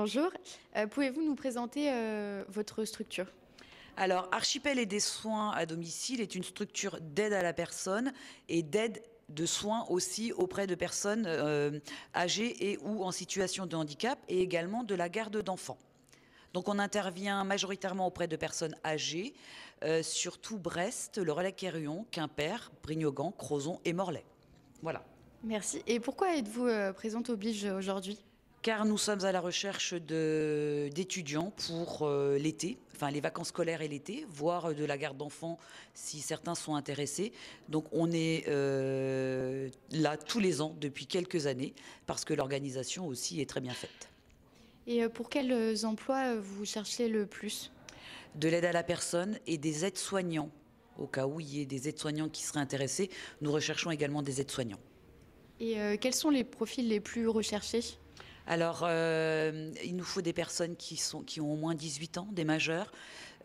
Bonjour. Euh, pouvez-vous nous présenter euh, votre structure Alors, Archipel et des soins à domicile est une structure d'aide à la personne et d'aide de soins aussi auprès de personnes euh, âgées et ou en situation de handicap et également de la garde d'enfants. Donc on intervient majoritairement auprès de personnes âgées, surtout Brest, le relais Quimper, Brignogan, Crozon et Morlaix. Voilà. Merci. Et pourquoi êtes-vous présente au Bige aujourd'hui car nous sommes à la recherche d'étudiants pour euh, l'été, enfin les vacances scolaires et l'été, voire euh, de la garde d'enfants si certains sont intéressés. Donc on est euh, là tous les ans depuis quelques années parce que l'organisation aussi est très bien faite. Et pour quels emplois vous cherchez le plus De l'aide à la personne et des aides-soignants. Au cas où il y ait des aides-soignants qui seraient intéressés, nous recherchons également des aides-soignants. Et quels sont les profils les plus recherchés alors, euh, il nous faut des personnes qui, sont, qui ont au moins 18 ans, des majeurs,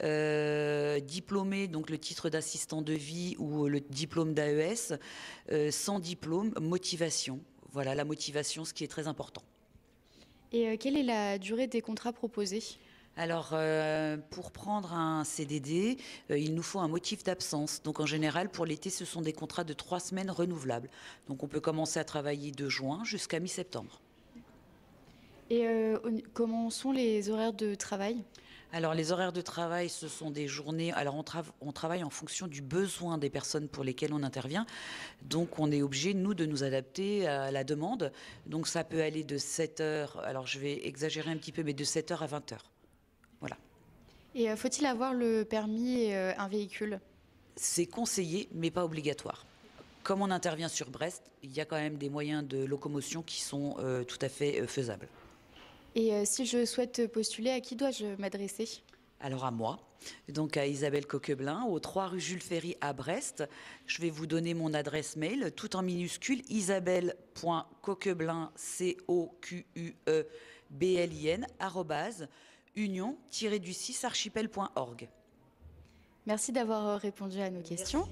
euh, diplômés, donc le titre d'assistant de vie ou le diplôme d'AES, euh, sans diplôme, motivation. Voilà, la motivation, ce qui est très important. Et quelle est la durée des contrats proposés alors, pour prendre un CDD, il nous faut un motif d'absence. Donc, en général, pour l'été, ce sont des contrats de trois semaines renouvelables. Donc, on peut commencer à travailler de juin jusqu'à mi-septembre. Et euh, comment sont les horaires de travail alors les horaires de travail, ce sont des journées. Alors on, travaille en fonction du besoin des personnes pour lesquelles on intervient. Donc on est obligé, nous, de nous adapter à la demande. Donc ça peut aller de 7 heures. alors je vais exagérer un petit peu, mais de 7h à 20h. Voilà. Et euh, faut-il avoir le permis et euh, un véhicule C'est conseillé, mais pas obligatoire comme on intervient sur Brest, il y a quand même des moyens de locomotion qui sont tout à fait faisables. Et euh, si je souhaite postuler, à qui dois-je m'adresser alors à moi, donc à Isabelle Coqueblin, au 3 rue Jules Ferry à Brest. Je vais vous donner mon adresse mail, tout en minuscule, isabelle.coqueblin, C-O-Q-U-E-B-L-I-N, e union-du-6 archipel.org. Merci d'avoir euh, répondu à nos questions.